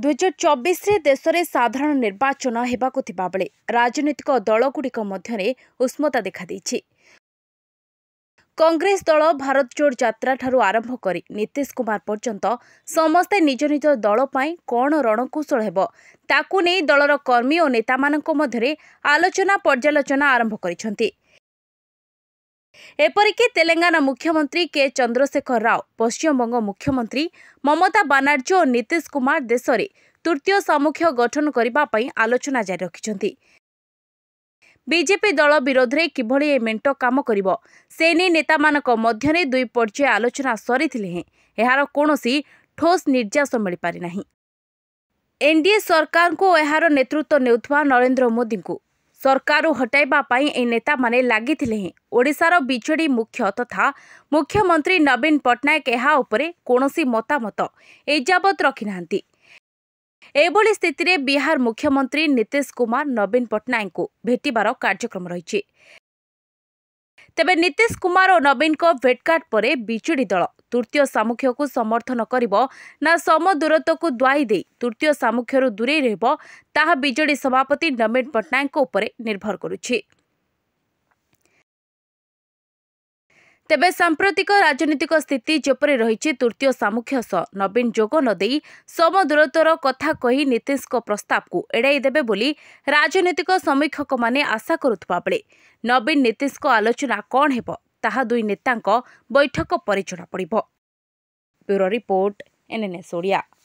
ଦୁଇହଜାର ଚବିଶରେ ଦେଶରେ ସାଧାରଣ ନିର୍ବାଚନ ହେବାକୁ ଥିବାବେଳେ ରାଜନୈତିକ ଦଳଗୁଡ଼ିକ ମଧ୍ୟରେ ଉଷ୍ମତା ଦେଖାଦେଇଛି କଂଗ୍ରେସ ଦଳ ଭାରତ ଯୋଡ଼ ଯାତ୍ରାଠାରୁ ଆରମ୍ଭ କରି ନୀତିଶ କୁମାର ପର୍ଯ୍ୟନ୍ତ ସମସ୍ତେ ନିଜ ନିଜ ଦଳ ପାଇଁ କ'ଣ ରଣକୌଶଳ ହେବ ତାକୁ ନେଇ ଦଳର କର୍ମୀ ଓ ନେତାମାନଙ୍କ ମଧ୍ୟରେ ଆଲୋଚନା ପର୍ଯ୍ୟାଲୋଚନା ଆରମ୍ଭ କରିଛନ୍ତି ଏପରିକି ତେଲେଙ୍ଗାନା ମୁଖ୍ୟମନ୍ତ୍ରୀ କେ ଚନ୍ଦ୍ରଶେଖର ରାଓ ପଶ୍ଚିମବଙ୍ଗ ମୁଖ୍ୟମନ୍ତ୍ରୀ ମମତା ବାନାର୍ଜୀ ଓ ନୀତିଶ କୁମାର ଦେଶରେ ତୃତୀୟ ସାମ୍ମୁଖ୍ୟ ଗଠନ କରିବା ପାଇଁ ଆଲୋଚନା ଜାରି ରଖିଛନ୍ତି ବିଜେପି ଦଳ ବିରୋଧରେ କିଭଳି ଏ ମେଣ୍ଟ କାମ କରିବ ସେ ନେଇ ନେତାମାନଙ୍କ ମଧ୍ୟରେ ଦୁଇ ପର୍ଯ୍ୟାୟ ଆଲୋଚନା ସରିଥିଲେ ହେଁ ଏହାର କୌଣସି ଠୋସ୍ ନିର୍ଯାସ ମିଳିପାରିନାହିଁ ଏନ୍ଡିଏ ସରକାରଙ୍କୁ ଓ ଏହାର ନେତୃତ୍ୱ ନେଉଥିବା ନରେନ୍ଦ୍ର ମୋଦିଙ୍କୁ ସରକାରରୁ ହଟାଇବା ପାଇଁ ଏହି ନେତାମାନେ ଲାଗିଥିଲେ ହିଁ ଓଡ଼ିଶାର ବିଜେଡ଼ି ମୁଖ୍ୟ ତଥା ମୁଖ୍ୟମନ୍ତ୍ରୀ ନବୀନ ପଟ୍ଟନାୟକ ଏହା ଉପରେ କୌଣସି ମତାମତ ଏଯାବତ୍ ରଖିନାହାନ୍ତି ଏଭଳି ସ୍ଥିତିରେ ବିହାର ମୁଖ୍ୟମନ୍ତ୍ରୀ ନୀତିଶ କୁମାର ନବୀନ ପଟ୍ଟନାୟକଙ୍କୁ ଭେଟିବାର କାର୍ଯ୍ୟକ୍ରମ ରହିଛି ତେବେ ନୀତିଶ କୁମାର ଓ ନବୀନଙ୍କ ଭେଟ୍ଘାଟ୍ ପରେ ବିଜେଡ଼ି ଦଳ ତୃତୀୟ ସାମୁଖ୍ୟକୁ ସମର୍ଥନ କରିବ ନା ସମଦୂରତ୍ୱକୁ ଦୁଆଇ ଦେଇ ତୃତୀୟ ସାମୁଖ୍ୟରୁ ଦୂରେଇ ରହିବ ତାହା ବିଜେଡି ସଭାପତି ନବୀନ ପଟ୍ଟନାୟକଙ୍କ ଉପରେ ନିର୍ଭର କରୁଛି ତେବେ ସାମ୍ପ୍ରତିକ ରାଜନୈତିକ ସ୍ଥିତି ଯେପରି ରହିଛି ତୃତୀୟ ସାମୁଖ୍ୟ ସହ ନବୀନ ଯୋଗ ନ ଦେଇ ସମଦୂରତ୍ୱର କଥା କହି ନୀତିଶଙ୍କ ପ୍ରସ୍ତାବକୁ ଏଡ଼ାଇ ଦେବେ ବୋଲି ରାଜନୈତିକ ସମୀକ୍ଷକମାନେ ଆଶା କରୁଥିବା ବେଳେ ନବୀନ ନୀତିଶଙ୍କ ଆଲୋଚନା କ'ଣ ହେବ ତାହା ଦୁଇ ନେତାଙ୍କ ବୈଠକ ପରେ ଜଣାପଡ଼ିବ ରିପୋର୍ଟ ଏନ୍ଏନ୍ଏସ୍